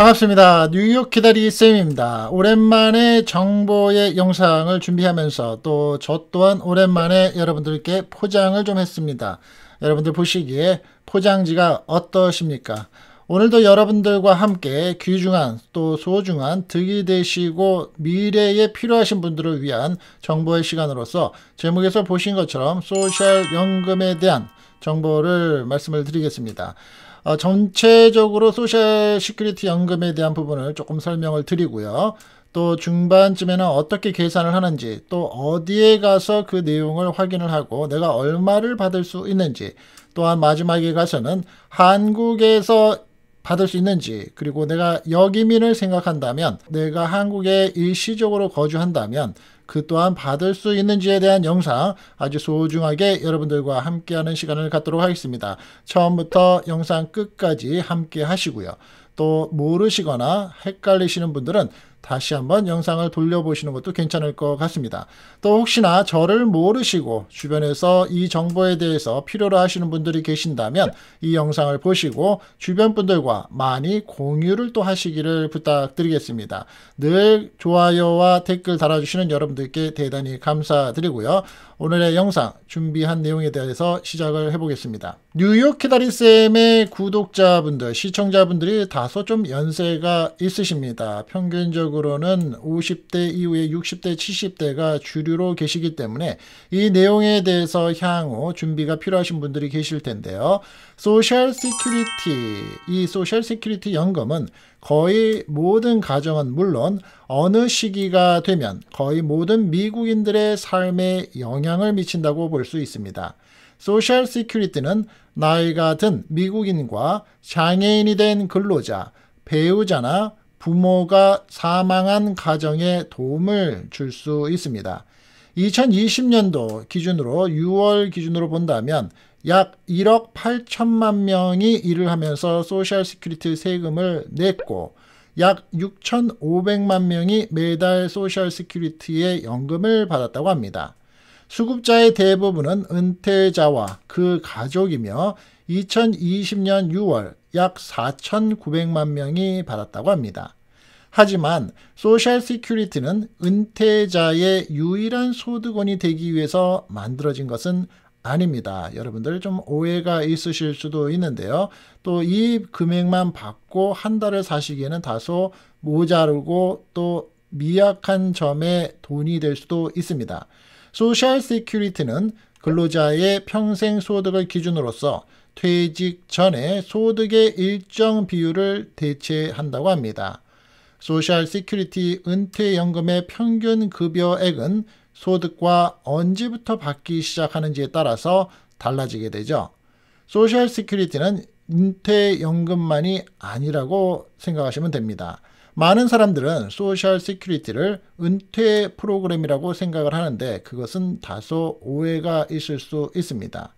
반갑습니다. 뉴욕 기다리 쌤입니다. 오랜만에 정보의 영상을 준비하면서 또 저 또한 오랜만에 여러분들께 포장을 좀 했습니다. 여러분들 보시기에 포장지가 어떠십니까? 오늘도 여러분들과 함께 귀중한 또 소중한 득이 되시고 미래에 필요하신 분들을 위한 정보의 시간으로서 제목에서 보신 것처럼 소셜연금에 대한 정보를 말씀을 드리겠습니다. 어, 전체적으로 소셜 시큐리티 연금에 대한 부분을 조금 설명을 드리고요. 또 중반쯤에는 어떻게 계산을 하는지 또 어디에 가서 그 내용을 확인을 하고 내가 얼마를 받을 수 있는지 또한 마지막에 가서는 한국에서 받을 수 있는지 그리고 내가 여기민을 생각한다면 내가 한국에 일시적으로 거주한다면 그 또한 받을 수 있는지에 대한 영상 아주 소중하게 여러분들과 함께하는 시간을 갖도록 하겠습니다. 처음부터 영상 끝까지 함께 하시고요. 또 모르시거나 헷갈리시는 분들은 다시 한번 영상을 돌려보시는 것도 괜찮을 것 같습니다. 또 혹시나 저를 모르시고 주변에서 이 정보에 대해서 필요로 하시는 분들이 계신다면 이 영상을 보시고 주변 분들과 많이 공유를 또 하시기를 부탁드리겠습니다. 늘 좋아요와 댓글 달아주시는 여러분들께 대단히 감사드리고요. 오늘의 영상 준비한 내용에 대해서 시작을 해보겠습니다. 뉴욕 키다리쌤의 구독자분들, 시청자분들이 다소 좀 연세가 있으십니다. 평균적으로는 50대 이후에 60대, 70대가 주류로 계시기 때문에 이 내용에 대해서 향후 준비가 필요하신 분들이 계실 텐데요. 소셜 시큐리티, 이 소셜 시큐리티 연금은 거의 모든 가정은 물론 어느 시기가 되면 거의 모든 미국인들의 삶에 영향을 미친다고 볼 수 있습니다. 소셜 시큐리티는 나이가 든 미국인과 장애인이 된 근로자, 배우자나 부모가 사망한 가정에 도움을 줄 수 있습니다. 2020년도 기준으로 6월 기준으로 본다면 약 1억 8천만 명이 일을 하면서 소셜 시큐리티 세금을 냈고 약 6,500만 명이 매달 소셜 시큐리티의 연금을 받았다고 합니다. 수급자의 대부분은 은퇴자와 그 가족이며 2020년 6월 약 4,900만 명이 받았다고 합니다. 하지만 소셜 시큐리티는 은퇴자의 유일한 소득원이 되기 위해서 만들어진 것은 아닙니다. 여러분들 좀 오해가 있으실 수도 있는데요. 또 이 금액만 받고 한 달을 사시기에는 다소 모자르고 또 미약한 점에 돈이 될 수도 있습니다. 소셜 시큐리티는 근로자의 평생 소득을 기준으로서 퇴직 전에 소득의 일정 비율을 대체한다고 합니다. 소셜 시큐리티 은퇴연금의 평균 급여액은 소득과 언제부터 받기 시작하는지에 따라서 달라지게 되죠. 소셜 시큐리티는 은퇴연금만이 아니라고 생각하시면 됩니다. 많은 사람들은 소셜 시큐리티를 은퇴 프로그램이라고 생각을 하는데 그것은 다소 오해가 있을 수 있습니다.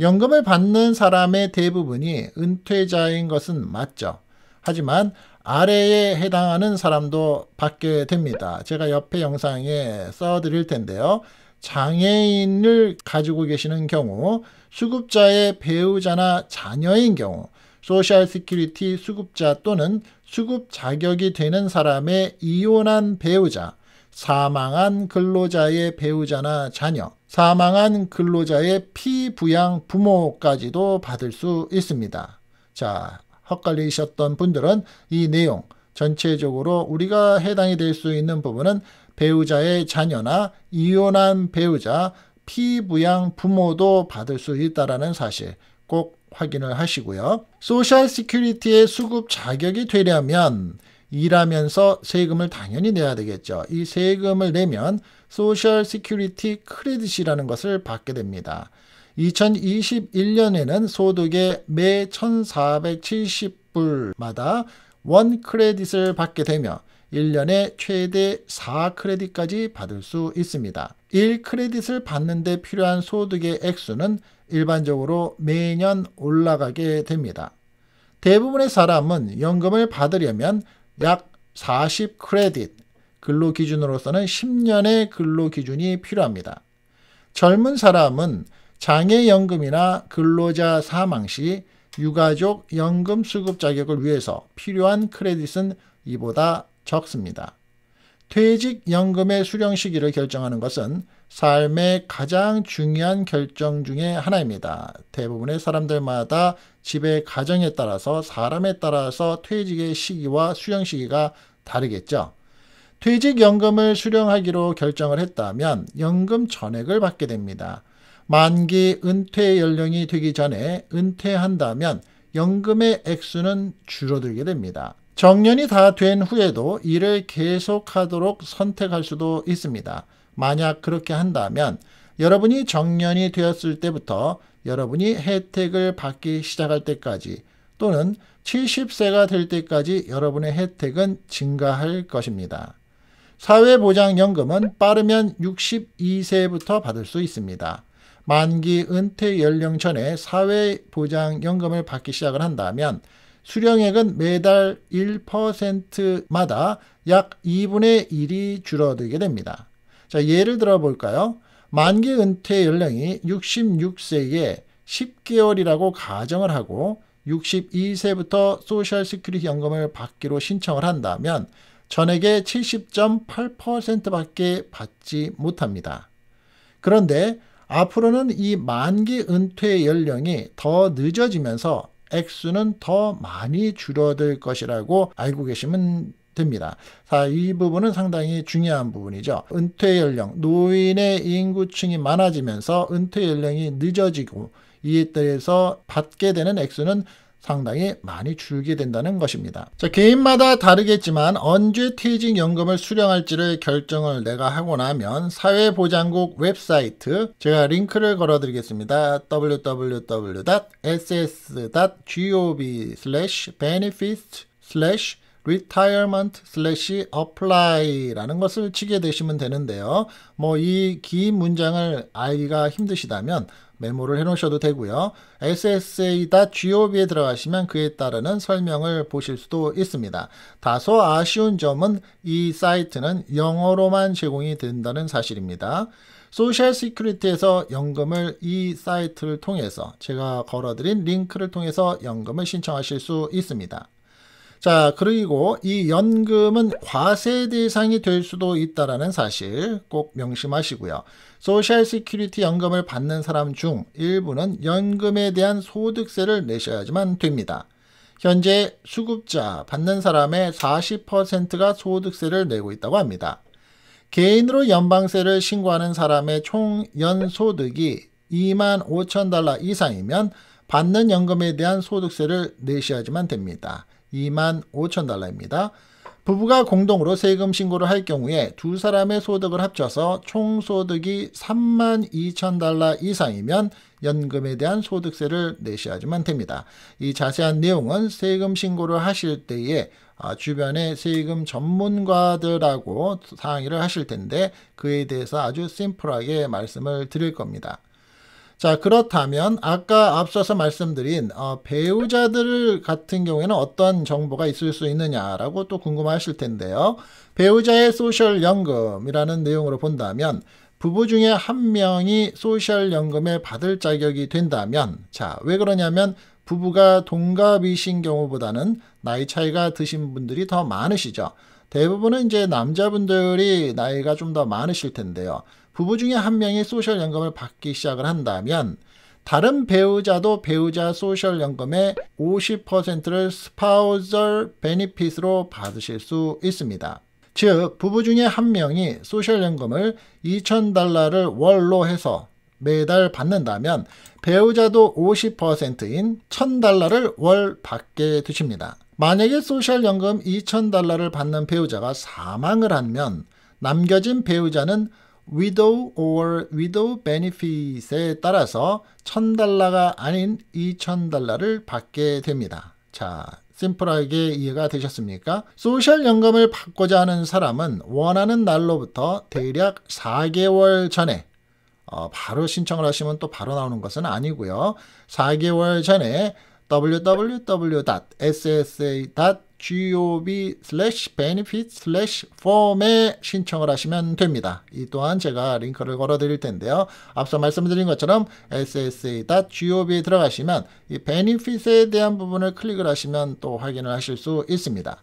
연금을 받는 사람의 대부분이 은퇴자인 것은 맞죠. 하지만 아래에 해당하는 사람도 받게 됩니다. 제가 옆에 영상에 써드릴 텐데요. 장애인을 가지고 계시는 경우, 수급자의 배우자나 자녀인 경우, 소셜 시큐리티 수급자 또는 수급 자격이 되는 사람의 이혼한 배우자, 사망한 근로자의 배우자나 자녀, 사망한 근로자의 피부양 부모까지도 받을 수 있습니다. 자, 헛갈리셨던 분들은 이 내용 전체적으로 우리가 해당이 될 수 있는 부분은 배우자의 자녀나 이혼한 배우자, 피부양 부모도 받을 수 있다라는 사실 꼭 확인을 하시고요. 소셜 시큐리티의 수급 자격이 되려면 일하면서 세금을 당연히 내야 되겠죠. 이 세금을 내면 소셜 시큐리티 크레딧이라는 것을 받게 됩니다. 2021년에는 소득의 매 1,470불마다 원 크레딧을 받게 되며 1년에 최대 4크레딧까지 받을 수 있습니다. 1크레딧을 받는데 필요한 소득의 액수는 일반적으로 매년 올라가게 됩니다. 대부분의 사람은 연금을 받으려면 약 40크레딧, 근로 기준으로서는 10년의 근로 기준이 필요합니다. 젊은 사람은 장애연금이나 근로자 사망 시 유가족 연금 수급 자격을 위해서 필요한 크레딧은 이보다 적습니다. 퇴직연금의 수령 시기를 결정하는 것은 삶의 가장 중요한 결정 중의 하나입니다. 대부분의 사람들마다 집의 가정에 따라서 사람에 따라서 퇴직의 시기와 수령 시기가 다르겠죠. 퇴직연금을 수령하기로 결정을 했다면 연금 전액을 받게 됩니다. 만기 은퇴 연령이 되기 전에 은퇴한다면 연금의 액수는 줄어들게 됩니다. 정년이 다 된 후에도 일을 계속하도록 선택할 수도 있습니다. 만약 그렇게 한다면 여러분이 정년이 되었을 때부터 여러분이 혜택을 받기 시작할 때까지 또는 70세가 될 때까지 여러분의 혜택은 증가할 것입니다. 사회보장연금은 빠르면 62세부터 받을 수 있습니다. 만기 은퇴 연령 전에 사회보장연금을 받기 시작을 한다면 수령액은 매달 1%마다 약 2분의 1이 줄어들게 됩니다. 자, 예를 들어 볼까요? 만기 은퇴 연령이 66세에 10개월이라고 가정을 하고 62세부터 소셜시큐리티 연금을 받기로 신청을 한다면 전액의 70.8%밖에 받지 못합니다. 그런데 앞으로는 이 만기 은퇴 연령이 더 늦어지면서 액수는 더 많이 줄어들 것이라고 알고 계시면 됩니다. 자, 이 부분은 상당히 중요한 부분이죠. 은퇴 연령, 노인의 인구층이 많아지면서 은퇴 연령이 늦어지고 이에 따라서 받게 되는 액수는 상당히 많이 줄게 된다는 것입니다. 자, 개인마다 다르겠지만 언제 퇴직연금을 수령할지를 결정을 내가 하고 나면 사회보장국 웹사이트 제가 링크를 걸어드리겠습니다. www.ss.gov/benefits retirement slash apply라는 것을 치게 되시면 되는데요. 뭐 이 긴 문장을 알기가 힘드시다면 메모를 해놓으셔도 되고요. ssa.gov에 들어가시면 그에 따르는 설명을 보실 수도 있습니다. 다소 아쉬운 점은 이 사이트는 영어로만 제공이 된다는 사실입니다. 소셜 시큐리티에서 연금을 이 사이트를 통해서 제가 걸어드린 링크를 통해서 연금을 신청하실 수 있습니다. 자, 그리고 이 연금은 과세 대상이 될 수도 있다라는 사실 꼭 명심하시고요. 소셜 시큐리티 연금을 받는 사람 중 일부는 연금에 대한 소득세를 내셔야지만 됩니다. 현재 수급자 받는 사람의 40%가 소득세를 내고 있다고 합니다. 개인으로 연방세를 신고하는 사람의 총 연소득이 2만 5천 달러 이상이면 받는 연금에 대한 소득세를 내셔야지만 됩니다. 2만 5천 달러입니다. 부부가 공동으로 세금 신고를 할 경우에 두 사람의 소득을 합쳐서 총 소득이 3만 2천 달러 이상이면 연금에 대한 소득세를 내시하지만 됩니다. 이 자세한 내용은 세금 신고를 하실 때에 아, 주변의 세금 전문가들하고 상의를 하실 텐데 그에 대해서 아주 심플하게 말씀을 드릴 겁니다. 자, 그렇다면 아까 앞서서 말씀드린 어, 배우자들 같은 경우에는 어떤 정보가 있을 수 있느냐라고 또 궁금하실 텐데요. 배우자의 소셜연금이라는 내용으로 본다면 부부 중에 한 명이 소셜연금에 받을 자격이 된다면 자, 왜 그러냐면 부부가 동갑이신 경우보다는 나이 차이가 드신 분들이 더 많으시죠. 대부분은 이제 남자분들이 나이가 좀 더 많으실 텐데요. 부부 중에 한 명이 소셜연금을 받기 시작을 한다면 다른 배우자도 배우자 소셜연금의 50%를 스파우절 베니핏으로 받으실 수 있습니다. 즉 부부 중에 한 명이 소셜연금을 2,000달러를 월로 해서 매달 받는다면 배우자도 50%인 1,000달러를 월 받게 되십니다. 만약에 소셜연금 2,000달러를 받는 배우자가 사망을 하면 남겨진 배우자는 widow or widow benefit에 따라서 1,000달러가 아닌 2,000달러를 받게 됩니다. 자, 심플하게 이해가 되셨습니까? 소셜연금을 받고자 하는 사람은 원하는 날로부터 대략 4개월 전에 어, 바로 신청을 하시면 또 바로 나오는 것은 아니고요. 4개월 전에 www.ssa.gov/benefit/form에 신청을 하시면 됩니다. 이 또한 제가 링크를 걸어 드릴 텐데요. 앞서 말씀드린 것처럼 ssa.gov에 들어가시면 이 benefit에 대한 부분을 클릭을 하시면 또 확인을 하실 수 있습니다.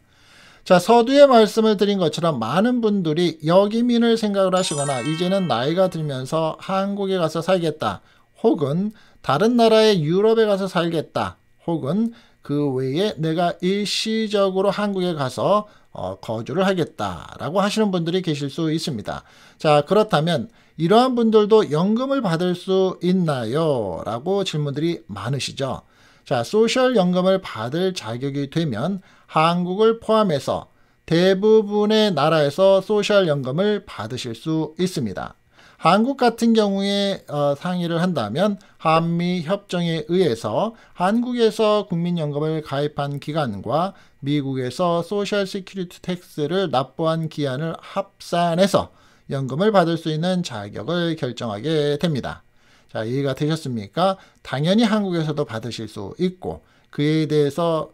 자, 서두에 말씀을 드린 것처럼 많은 분들이 여기민을 생각을 하시거나 이제는 나이가 들면서 한국에 가서 살겠다 혹은 다른 나라의 유럽에 가서 살겠다 혹은 그 외에 내가 일시적으로 한국에 가서 어, 거주를 하겠다라고 하시는 분들이 계실 수 있습니다. 자, 그렇다면 이러한 분들도 연금을 받을 수 있나요? 라고 질문들이 많으시죠. 자, 소셜 연금을 받을 자격이 되면 한국을 포함해서 대부분의 나라에서 소셜 연금을 받으실 수 있습니다. 한국 같은 경우에 어, 상의를 한다면 한미 협정에 의해서 한국에서 국민연금을 가입한 기간과 미국에서 소셜 시큐리티 텍스를 납부한 기한을 합산해서 연금을 받을 수 있는 자격을 결정하게 됩니다. 자, 이해가 되셨습니까? 당연히 한국에서도 받으실 수 있고 그에 대해서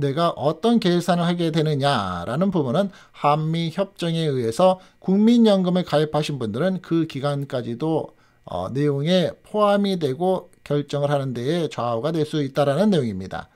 내가 어떤 계산을 하게 되느냐라는 부분은 한미 협정에 의해서 국민연금에 가입하신 분들은 그 기간까지도 어, 내용에 포함이 되고 결정을 하는 데에 좌우가 될 수있다는 내용입니다.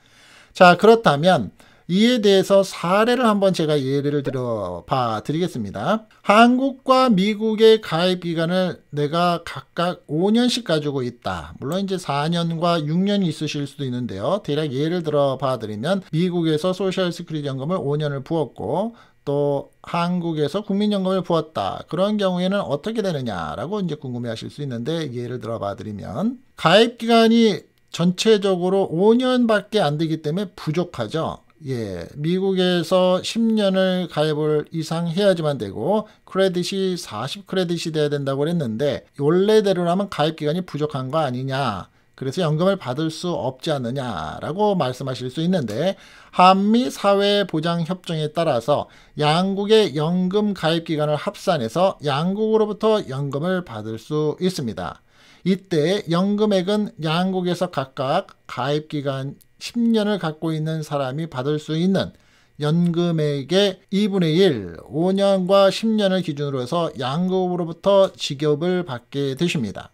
자, 그렇다면 이에 대해서 사례를 한번 제가 예를 들어 봐 드리겠습니다. 한국과 미국의 가입 기간을 내가 각각 5년씩 가지고 있다. 물론 이제 4년과 6년이 있으실 수도 있는데요. 대략 예를 들어 봐 드리면 미국에서 소셜 스크리트 연금을 5년을 부었고 또 한국에서 국민연금을 부었다. 그런 경우에는 어떻게 되느냐라고 이제 궁금해 하실 수 있는데 예를 들어 봐 드리면 가입 기간이 전체적으로 5년밖에 안 되기 때문에 부족하죠. 예, 미국에서 10년을 가입을 이상 해야지만 되고 크레딧이 40크레딧이 돼야 된다고 그랬는데 원래대로라면 가입 기간이 부족한 거 아니냐. 그래서 연금을 받을 수 없지 않느냐라고 말씀하실 수 있는데 한미 사회보장협정에 따라서 양국의 연금 가입 기간을 합산해서 양국으로부터 연금을 받을 수 있습니다. 이때 연금액은 양국에서 각각 가입 기간 10년을 갖고 있는 사람이 받을 수 있는 연금액의 2분의 1, 5년과 10년을 기준으로 해서 양금으로부터 지급을 받게 되십니다.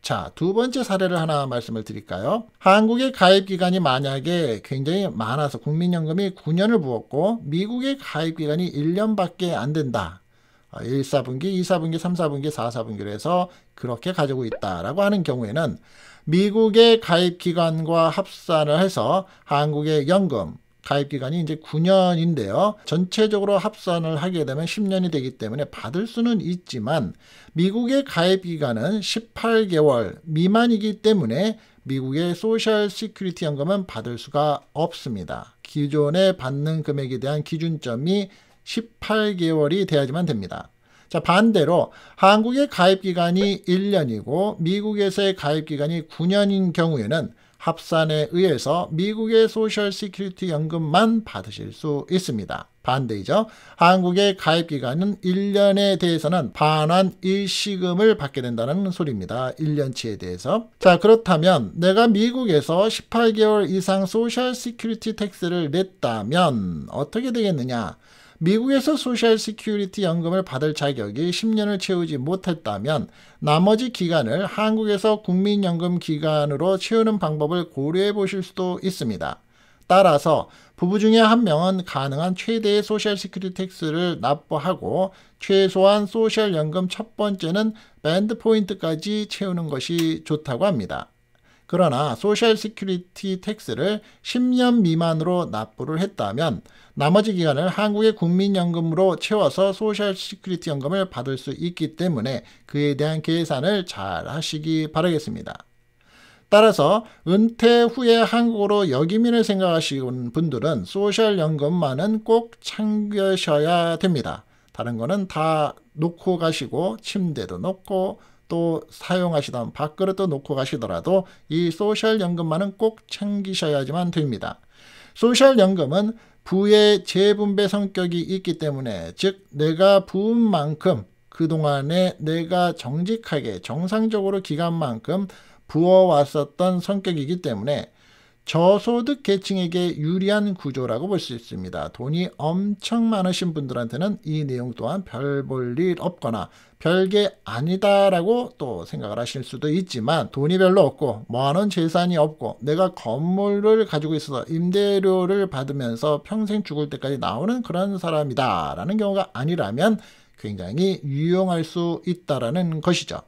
자, 두 번째 사례를 하나 말씀을 드릴까요? 한국의 가입 기간이 만약에 굉장히 많아서 국민연금이 9년을 부었고 미국의 가입 기간이 1년밖에 안 된다. 1사분기, 아, 2사분기, 3사분기, 4사분기로 해서 그렇게 가지고 있다라고 하는 경우에는 미국의 가입기관과 합산을 해서 한국의 연금, 가입기간이 이제 9년인데요. 전체적으로 합산을 하게 되면 10년이 되기 때문에 받을 수는 있지만 미국의 가입기간은 18개월 미만이기 때문에 미국의 소셜 시큐리티 연금은 받을 수가 없습니다. 기존에 받는 금액에 대한 기준점이 18개월이 돼야지만 됩니다. 자, 반대로 한국의 가입 기간이 1년이고 미국에서의 가입 기간이 9년인 경우에는 합산에 의해서 미국의 소셜 시큐리티 연금만 받으실 수 있습니다. 반대이죠. 한국의 가입 기간은 1년에 대해서는 반환 일시금을 받게 된다는 소리입니다. 1년치에 대해서. 자, 그렇다면 내가 미국에서 18개월 이상 소셜 시큐리티 텍스를 냈다면 어떻게 되겠느냐? 미국에서 소셜 시큐리티 연금을 받을 자격이 10년을 채우지 못했다면 나머지 기간을 한국에서 국민연금 기간으로 채우는 방법을 고려해 보실 수도 있습니다. 따라서 부부 중에 한 명은 가능한 최대의 소셜 시큐리티 텍스를 납부하고 최소한 소셜 연금 첫 번째는 밴드 포인트까지 채우는 것이 좋다고 합니다. 그러나 소셜 시큐리티 텍스를 10년 미만으로 납부를 했다면 나머지 기간을 한국의 국민연금으로 채워서 소셜 시큐리티 연금을 받을 수 있기 때문에 그에 대한 계산을 잘 하시기 바라겠습니다. 따라서 은퇴 후에 한국으로 여기민을 생각하시는 분들은 소셜연금만은 꼭 챙겨셔야 됩니다. 다른 거는 다 놓고 가시고 침대도 놓고 또 사용하시던 밥그릇도 놓고 가시더라도 이 소셜연금만은 꼭 챙기셔야지만 됩니다. 소셜연금은 부의 재분배 성격이 있기 때문에 즉 내가 부은 만큼 그동안에 내가 정직하게 정상적으로 기간만큼 부어왔었던 성격이기 때문에 저소득 계층에게 유리한 구조라고 볼 수 있습니다. 돈이 엄청 많으신 분들한테는 이 내용 또한 별 볼일 없거나 별게 아니다라고 또 생각을 하실 수도 있지만 돈이 별로 없고 뭐하는 재산이 없고 내가 건물을 가지고 있어서 임대료를 받으면서 평생 죽을 때까지 나오는 그런 사람이다라는 경우가 아니라면 굉장히 유용할 수 있다라는 것이죠.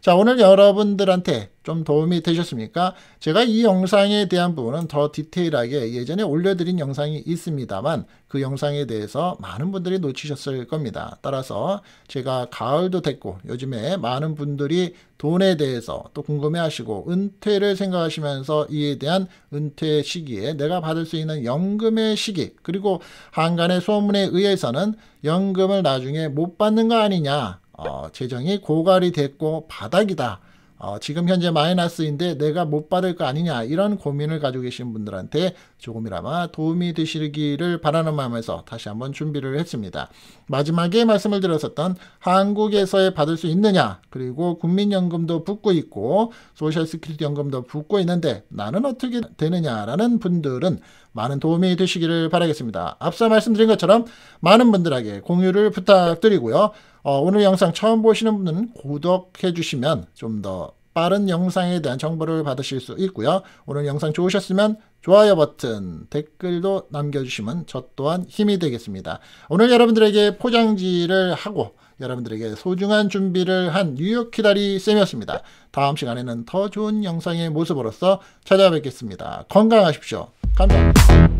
자, 오늘 여러분들한테 좀 도움이 되셨습니까? 제가 이 영상에 대한 부분은 더 디테일하게 예전에 올려드린 영상이 있습니다만 그 영상에 대해서 많은 분들이 놓치셨을 겁니다. 따라서 제가 가을도 됐고 요즘에 많은 분들이 돈에 대해서 또 궁금해하시고 은퇴를 생각하시면서 이에 대한 은퇴 시기에 내가 받을 수 있는 연금의 시기 그리고 한간의 소문에 의해서는 연금을 나중에 못 받는 거 아니냐 어, 재정이 고갈이 됐고 바닥이다. 어, 지금 현재 마이너스인데 내가 못 받을 거 아니냐 이런 고민을 가지고 계신 분들한테 조금이라마 도움이 되시기를 바라는 마음에서 다시 한번 준비를 했습니다. 마지막에 말씀을 드렸었던 한국에서의 받을 수 있느냐 그리고 국민연금도 붙고 있고 소셜스크리티 연금도 붙고 있는데 나는 어떻게 되느냐라는 분들은 많은 도움이 되시기를 바라겠습니다. 앞서 말씀드린 것처럼 많은 분들에게 공유를 부탁드리고요. 어, 오늘 영상 처음 보시는 분은 구독해 주시면 좀 더 빠른 영상에 대한 정보를 받으실 수 있고요. 오늘 영상 좋으셨으면 좋아요 버튼, 댓글도 남겨주시면 저 또한 힘이 되겠습니다. 오늘 여러분들에게 포장지를 하고 여러분들에게 소중한 준비를 한 뉴욕 키다리 쌤이었습니다. 다음 시간에는 더 좋은 영상의 모습으로서 찾아뵙겠습니다. 건강하십시오. 감사합니다.